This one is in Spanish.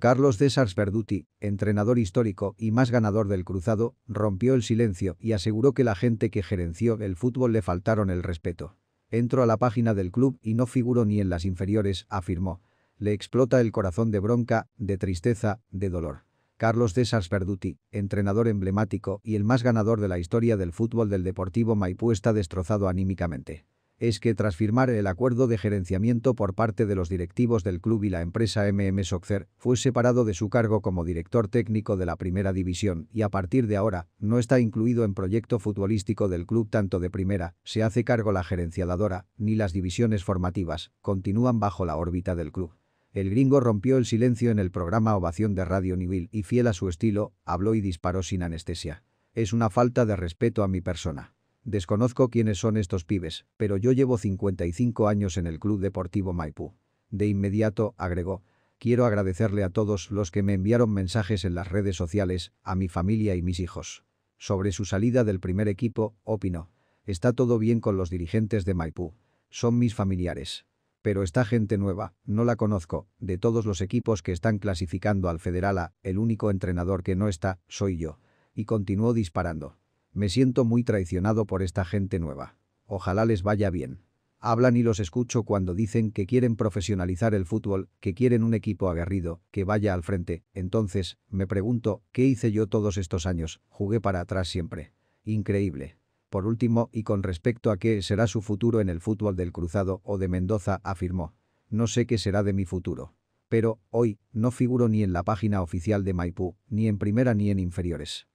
Carlos César Verduti, entrenador histórico y más ganador del cruzado, rompió el silencio y aseguró que la gente que gerenció el fútbol le faltaron el respeto. Entro a la página del club y no figuro ni en las inferiores, afirmó. Le explota el corazón de bronca, de tristeza, de dolor. Carlos César Verduti, entrenador emblemático y el más ganador de la historia del fútbol del Deportivo Maipú está destrozado anímicamente es que tras firmar el acuerdo de gerenciamiento por parte de los directivos del club y la empresa MM Soccer, fue separado de su cargo como director técnico de la primera división y a partir de ahora no está incluido en proyecto futbolístico del club tanto de primera, se hace cargo la gerenciadora, ni las divisiones formativas, continúan bajo la órbita del club. El gringo rompió el silencio en el programa Ovación de Radio Nivil y fiel a su estilo, habló y disparó sin anestesia. Es una falta de respeto a mi persona. Desconozco quiénes son estos pibes, pero yo llevo 55 años en el Club Deportivo Maipú. De inmediato, agregó, quiero agradecerle a todos los que me enviaron mensajes en las redes sociales, a mi familia y mis hijos. Sobre su salida del primer equipo, opinó. Está todo bien con los dirigentes de Maipú. Son mis familiares. Pero esta gente nueva, no la conozco, de todos los equipos que están clasificando al Federal A, el único entrenador que no está, soy yo. Y continuó disparando. Me siento muy traicionado por esta gente nueva. Ojalá les vaya bien. Hablan y los escucho cuando dicen que quieren profesionalizar el fútbol, que quieren un equipo aguerrido, que vaya al frente. Entonces, me pregunto, ¿qué hice yo todos estos años? Jugué para atrás siempre. Increíble. Por último, y con respecto a qué será su futuro en el fútbol del Cruzado o de Mendoza, afirmó. No sé qué será de mi futuro. Pero, hoy, no figuro ni en la página oficial de Maipú, ni en primera ni en inferiores.